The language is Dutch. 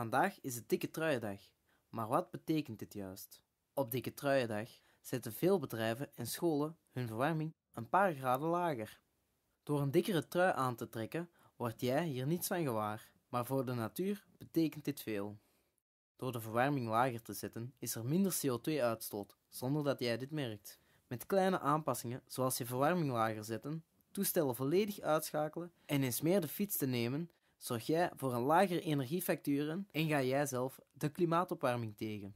Vandaag is het Dikke Truiendag. Maar wat betekent dit juist? Op Dikke Truiendag zetten veel bedrijven en scholen hun verwarming een paar graden lager. Door een dikkere trui aan te trekken, word jij hier niets van gewaar. Maar voor de natuur betekent dit veel. Door de verwarming lager te zetten, is er minder CO2-uitstoot, zonder dat jij dit merkt. Met kleine aanpassingen, zoals je verwarming lager zetten, toestellen volledig uitschakelen en eens meer de fiets te nemen, Zorg jij voor een lagere energiefacturen en ga jij zelf de klimaatopwarming tegen.